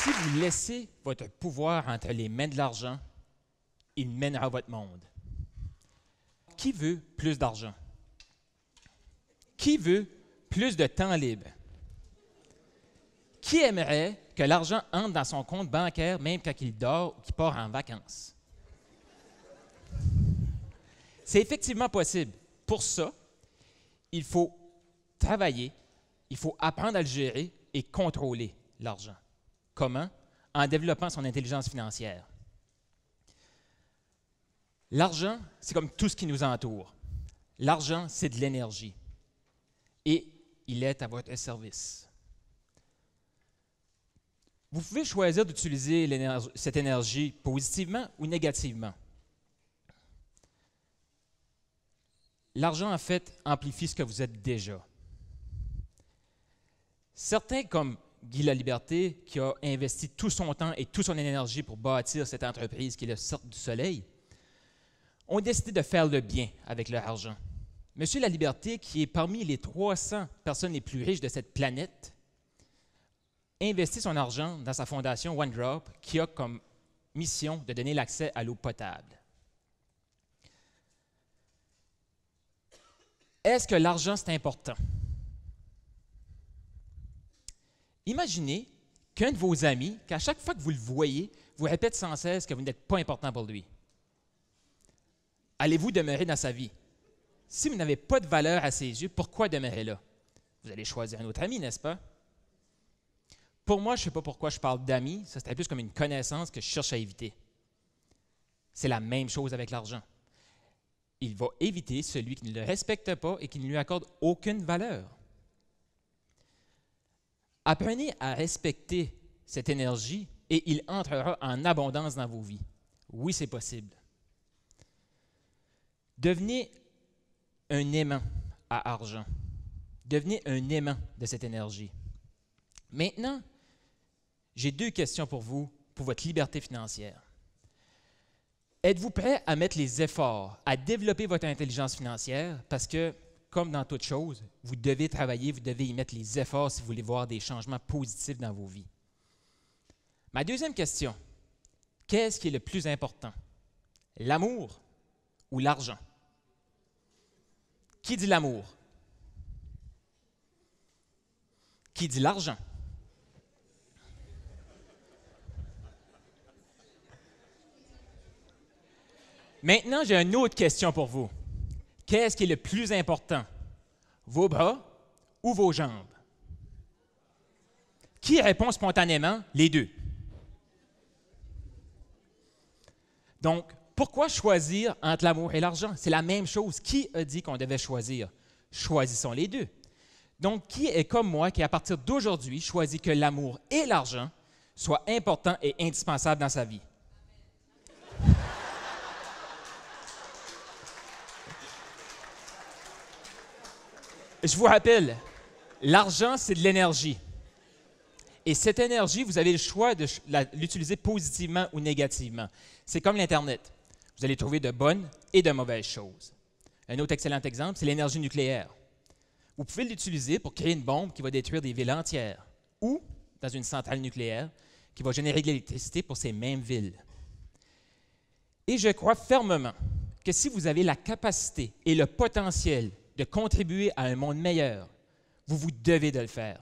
si vous laissez votre pouvoir entre les mains de l'argent, il mènera votre monde. Qui veut plus d'argent? Qui veut plus de temps libre? Qui aimerait que l'argent entre dans son compte bancaire même quand il dort ou qu'il part en vacances? C'est effectivement possible. Pour ça, il faut travailler, il faut apprendre à le gérer et contrôler l'argent. Comment? En développant son intelligence financière. L'argent, c'est comme tout ce qui nous entoure. L'argent, c'est de l'énergie. Et il est à votre service. Vous pouvez choisir d'utiliser cette énergie positivement ou négativement. L'argent, en fait, amplifie ce que vous êtes déjà. Certains, comme Guy Liberté, qui a investi tout son temps et toute son énergie pour bâtir cette entreprise qui est le Sort du Soleil, ont décidé de faire le bien avec leur argent. Monsieur Liberté, qui est parmi les 300 personnes les plus riches de cette planète, investit son argent dans sa fondation OneDrop, qui a comme mission de donner l'accès à l'eau potable. Est-ce que l'argent, c'est important? Imaginez qu'un de vos amis, qu'à chaque fois que vous le voyez, vous répète sans cesse que vous n'êtes pas important pour lui. Allez-vous demeurer dans sa vie? Si vous n'avez pas de valeur à ses yeux, pourquoi demeurer là? Vous allez choisir un autre ami, n'est-ce pas? Pour moi, je ne sais pas pourquoi je parle d'amis, ça serait plus comme une connaissance que je cherche à éviter. C'est la même chose avec l'argent. Il va éviter celui qui ne le respecte pas et qui ne lui accorde aucune valeur. Apprenez à respecter cette énergie et il entrera en abondance dans vos vies. Oui, c'est possible. Devenez un aimant à argent. Devenez un aimant de cette énergie. Maintenant, j'ai deux questions pour vous, pour votre liberté financière. Êtes-vous prêt à mettre les efforts, à développer votre intelligence financière? Parce que comme dans toute chose, vous devez travailler, vous devez y mettre les efforts si vous voulez voir des changements positifs dans vos vies. Ma deuxième question, qu'est-ce qui est le plus important? L'amour ou l'argent? Qui dit l'amour? Qui dit l'argent? Maintenant, j'ai une autre question pour vous. Qu'est-ce qui est le plus important? Vos bras ou vos jambes? Qui répond spontanément? Les deux. Donc, pourquoi choisir entre l'amour et l'argent? C'est la même chose. Qui a dit qu'on devait choisir? Choisissons les deux. Donc, qui est comme moi qui, à partir d'aujourd'hui, choisit que l'amour et l'argent soient importants et indispensables dans sa vie? je vous rappelle, l'argent, c'est de l'énergie. Et cette énergie, vous avez le choix de l'utiliser positivement ou négativement. C'est comme l'Internet. Vous allez trouver de bonnes et de mauvaises choses. Un autre excellent exemple, c'est l'énergie nucléaire. Vous pouvez l'utiliser pour créer une bombe qui va détruire des villes entières ou dans une centrale nucléaire qui va générer de l'électricité pour ces mêmes villes. Et je crois fermement que si vous avez la capacité et le potentiel de contribuer à un monde meilleur, vous vous devez de le faire.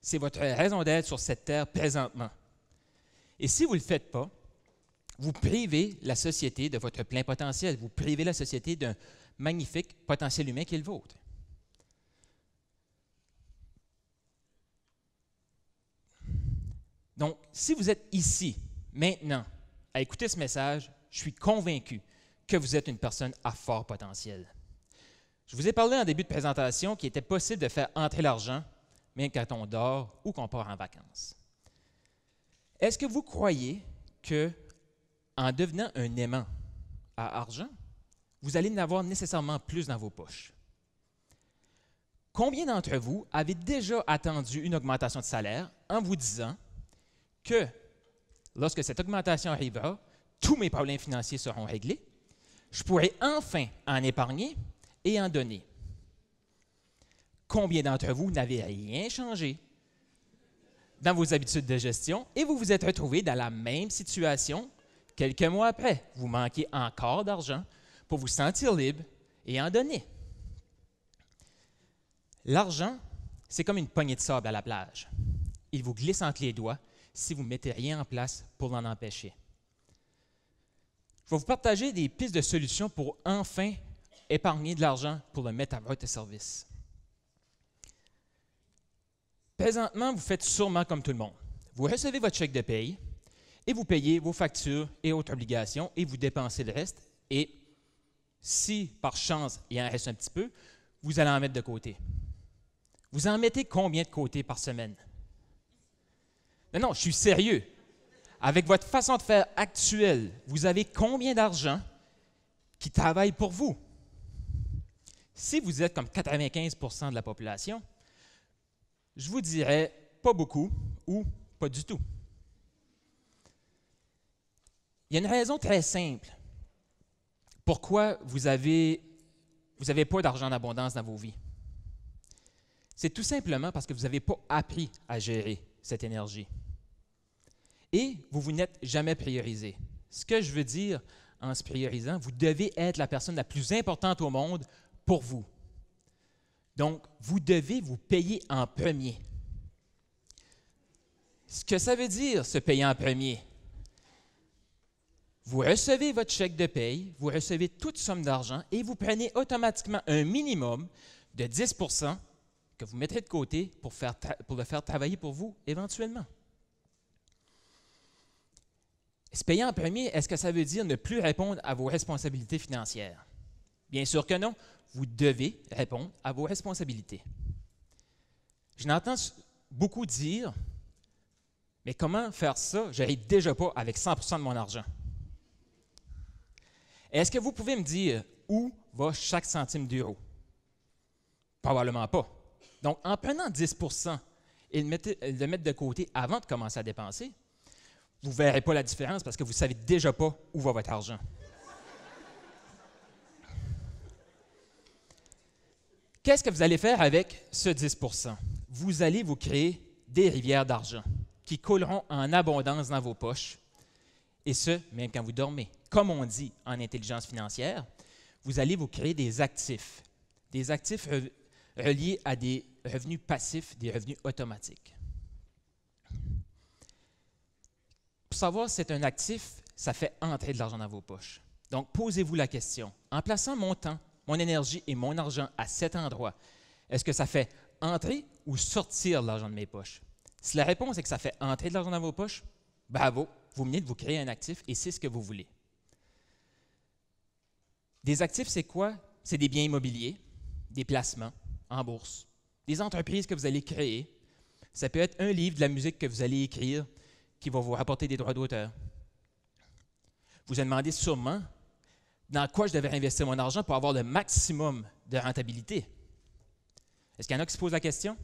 C'est votre raison d'être sur cette terre présentement. Et si vous ne le faites pas, vous privez la société de votre plein potentiel, vous privez la société d'un magnifique potentiel humain qui est le vôtre. Donc, si vous êtes ici, maintenant, à écouter ce message, je suis convaincu que vous êtes une personne à fort potentiel. Je vous ai parlé en début de présentation qu'il était possible de faire entrer l'argent, même quand on dort ou qu'on part en vacances. Est-ce que vous croyez que en devenant un aimant à argent, vous allez en avoir nécessairement plus dans vos poches? Combien d'entre vous avez déjà attendu une augmentation de salaire en vous disant que lorsque cette augmentation arrivera, tous mes problèmes financiers seront réglés, je pourrai enfin en épargner et en donner. Combien d'entre vous n'avez rien changé dans vos habitudes de gestion et vous vous êtes retrouvé dans la même situation quelques mois après? Vous manquez encore d'argent pour vous sentir libre et en donner. L'argent, c'est comme une poignée de sable à la plage. Il vous glisse entre les doigts si vous ne mettez rien en place pour l'en empêcher. Je vais vous partager des pistes de solutions pour enfin épargner de l'argent pour le mettre à votre service. Présentement, vous faites sûrement comme tout le monde. Vous recevez votre chèque de paye et vous payez vos factures et autres obligations et vous dépensez le reste. Et si par chance il en reste un petit peu, vous allez en mettre de côté. Vous en mettez combien de côté par semaine? Non, non, je suis sérieux. Avec votre façon de faire actuelle, vous avez combien d'argent qui travaille pour vous? Si vous êtes comme 95 de la population, je vous dirais pas beaucoup ou pas du tout. Il y a une raison très simple. Pourquoi vous avez vous n'avez pas d'argent en abondance dans vos vies? C'est tout simplement parce que vous n'avez pas appris à gérer cette énergie. Et vous vous n'êtes jamais priorisé. Ce que je veux dire en se priorisant, vous devez être la personne la plus importante au monde pour vous. Donc, vous devez vous payer en premier. Ce que ça veut dire, se payer en premier, vous recevez votre chèque de paye, vous recevez toute somme d'argent et vous prenez automatiquement un minimum de 10 que vous mettrez de côté pour, pour le faire travailler pour vous éventuellement. Se payer en premier, est-ce que ça veut dire ne plus répondre à vos responsabilités financières? Bien sûr que non. Vous devez répondre à vos responsabilités. Je n'entends beaucoup dire, mais comment faire ça? Je n'arrive déjà pas avec 100 de mon argent. Est-ce que vous pouvez me dire où va chaque centime d'euro? Probablement pas. Donc, en prenant 10 et le mettre de côté avant de commencer à dépenser, vous ne verrez pas la différence parce que vous ne savez déjà pas où va votre argent. Qu'est-ce que vous allez faire avec ce 10 Vous allez vous créer des rivières d'argent qui couleront en abondance dans vos poches, et ce, même quand vous dormez. Comme on dit en intelligence financière, vous allez vous créer des actifs, des actifs reliés à des revenus passifs, des revenus automatiques. Pour savoir si c'est un actif, ça fait entrer de l'argent dans vos poches. Donc, posez-vous la question. En plaçant mon temps, mon énergie et mon argent à cet endroit, est-ce que ça fait entrer ou sortir de l'argent de mes poches? Si la réponse est que ça fait entrer de l'argent dans vos poches, bravo, vous venez de vous créer un actif et c'est ce que vous voulez. Des actifs, c'est quoi? C'est des biens immobiliers, des placements en bourse, des entreprises que vous allez créer. Ça peut être un livre de la musique que vous allez écrire qui va vous rapporter des droits d'auteur. Vous vous demandez sûrement, dans quoi je devrais investir mon argent pour avoir le maximum de rentabilité. Est-ce qu'il y en a qui se posent la question?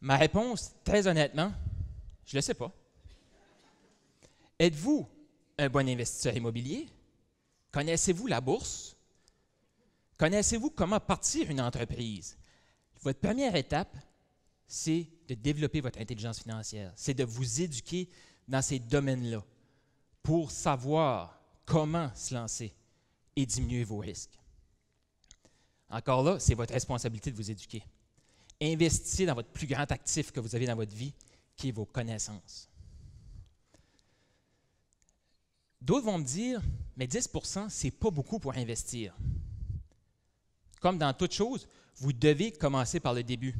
Ma réponse, très honnêtement, je ne le sais pas. Êtes-vous un bon investisseur immobilier? Connaissez-vous la bourse? Connaissez-vous comment partir une entreprise? Votre première étape, c'est de développer votre intelligence financière, c'est de vous éduquer dans ces domaines-là pour savoir comment se lancer et diminuer vos risques. Encore là, c'est votre responsabilité de vous éduquer. Investissez dans votre plus grand actif que vous avez dans votre vie, qui est vos connaissances. D'autres vont me dire, mais 10 c'est pas beaucoup pour investir. Comme dans toute chose, vous devez commencer par le début.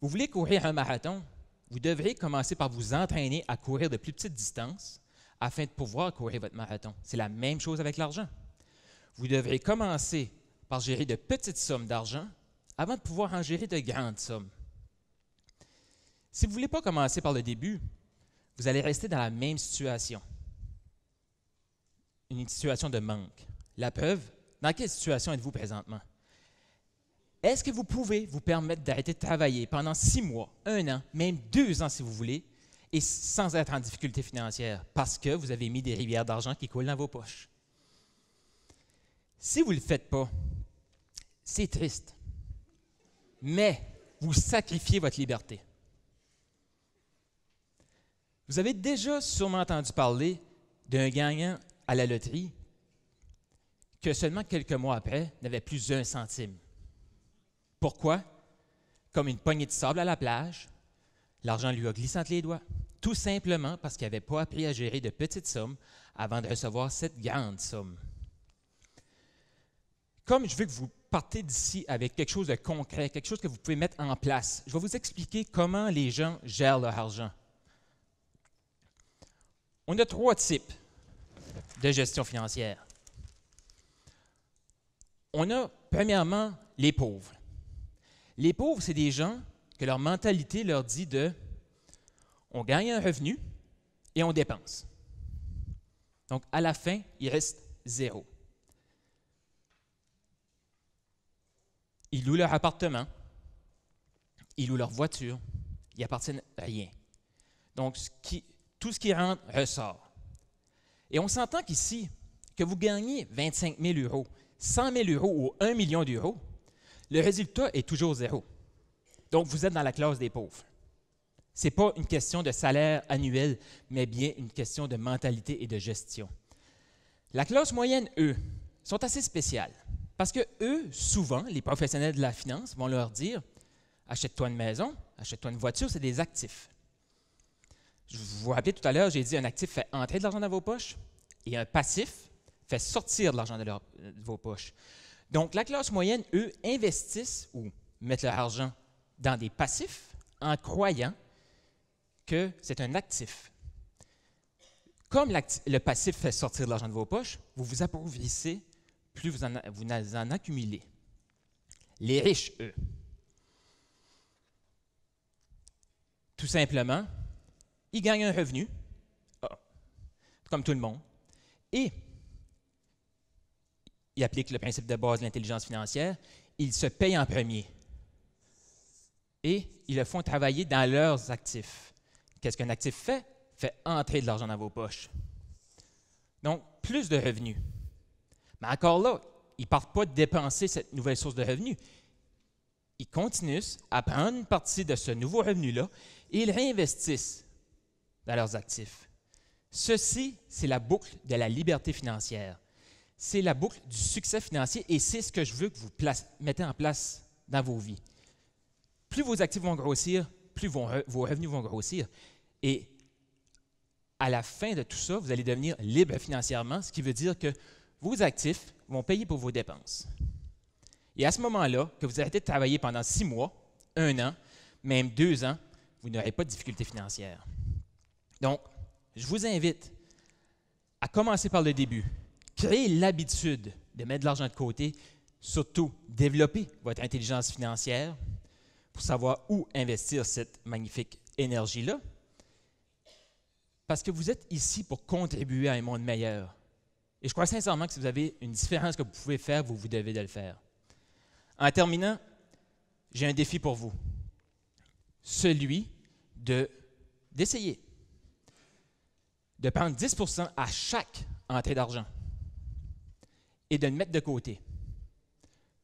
Vous voulez courir un marathon, vous devrez commencer par vous entraîner à courir de plus petites distances afin de pouvoir courir votre marathon. C'est la même chose avec l'argent. Vous devrez commencer par gérer de petites sommes d'argent avant de pouvoir en gérer de grandes sommes. Si vous ne voulez pas commencer par le début, vous allez rester dans la même situation. Une situation de manque. La preuve, dans quelle situation êtes-vous présentement? Est-ce que vous pouvez vous permettre d'arrêter de travailler pendant six mois, un an, même deux ans si vous voulez, et sans être en difficulté financière parce que vous avez mis des rivières d'argent qui coulent dans vos poches. Si vous ne le faites pas, c'est triste, mais vous sacrifiez votre liberté. Vous avez déjà sûrement entendu parler d'un gagnant à la loterie que seulement quelques mois après n'avait plus un centime. Pourquoi? Comme une poignée de sable à la plage, L'argent lui a glissé entre les doigts, tout simplement parce qu'il n'avait pas appris à gérer de petites sommes avant de recevoir cette grande somme. Comme je veux que vous partez d'ici avec quelque chose de concret, quelque chose que vous pouvez mettre en place, je vais vous expliquer comment les gens gèrent leur argent. On a trois types de gestion financière. On a, premièrement, les pauvres. Les pauvres, c'est des gens que leur mentalité leur dit de on gagne un revenu et on dépense. Donc, à la fin, il reste zéro. Ils louent leur appartement, ils louent leur voiture, ils appartiennent à rien. Donc, tout ce qui rentre ressort. Et on s'entend qu'ici, que vous gagnez 25 000 euros, 100 000 euros ou 1 million d'euros, le résultat est toujours zéro. Donc, vous êtes dans la classe des pauvres. Ce n'est pas une question de salaire annuel, mais bien une question de mentalité et de gestion. La classe moyenne, eux, sont assez spéciales parce que eux, souvent, les professionnels de la finance vont leur dire achète-toi une maison, achète-toi une voiture, c'est des actifs. Je vous vous tout à l'heure, j'ai dit un actif fait entrer de l'argent dans vos poches et un passif fait sortir de l'argent de, vos poches. Donc, la classe moyenne, eux, investissent ou mettent leur argent dans des passifs en croyant que c'est un actif. Comme le passif fait sortir de l'argent de vos poches, vous vous appauvrissez, plus vous en, vous en accumulez. Les riches, eux, tout simplement, ils gagnent un revenu, ah, comme tout le monde, et ils appliquent le principe de base de l'intelligence financière, ils se payent en premier et ils le font travailler dans leurs actifs. Qu'est-ce qu'un actif fait? Fait entrer de l'argent dans vos poches. Donc, plus de revenus. Mais encore là, ils ne partent pas de dépenser cette nouvelle source de revenus. Ils continuent à prendre une partie de ce nouveau revenu-là et ils réinvestissent dans leurs actifs. Ceci, c'est la boucle de la liberté financière. C'est la boucle du succès financier et c'est ce que je veux que vous mettez en place dans vos vies plus vos actifs vont grossir, plus vos, revenus vont grossir. Et à la fin de tout ça, vous allez devenir libre financièrement, ce qui veut dire que vos actifs vont payer pour vos dépenses. Et à ce moment-là, que vous arrêtez de travailler pendant six mois, un an, même deux ans, vous n'aurez pas de difficultés financières. Donc, je vous invite à commencer par le début. Créez l'habitude de mettre de l'argent de côté, surtout développer votre intelligence financière, pour savoir où investir cette magnifique énergie-là. Parce que vous êtes ici pour contribuer à un monde meilleur. Et je crois sincèrement que si vous avez une différence que vous pouvez faire, vous, vous devez de le faire. En terminant, j'ai un défi pour vous. Celui de d'essayer de prendre 10 à chaque entrée d'argent et de le mettre de côté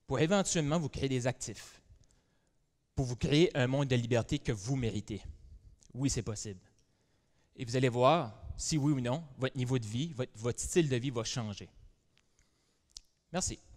pour éventuellement vous créer des actifs pour vous créer un monde de liberté que vous méritez. Oui, c'est possible. Et vous allez voir si oui ou non, votre niveau de vie, votre, style de vie va changer. Merci.